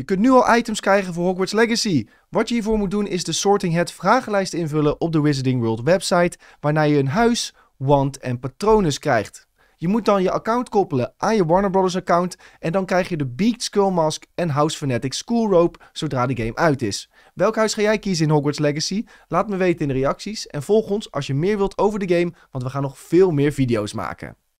Je kunt nu al items krijgen voor Hogwarts Legacy. Wat je hiervoor moet doen is de Sorting Hat vragenlijst invullen op de Wizarding World website, waarna je een huis, wand en patronus krijgt. Je moet dan je account koppelen aan je Warner Brothers account en dan krijg je de Beaked Skull Mask en House Fanatic School Rope zodra de game uit is. Welk huis ga jij kiezen in Hogwarts Legacy? Laat me weten in de reacties en volg ons als je meer wilt over de game, want we gaan nog veel meer video's maken.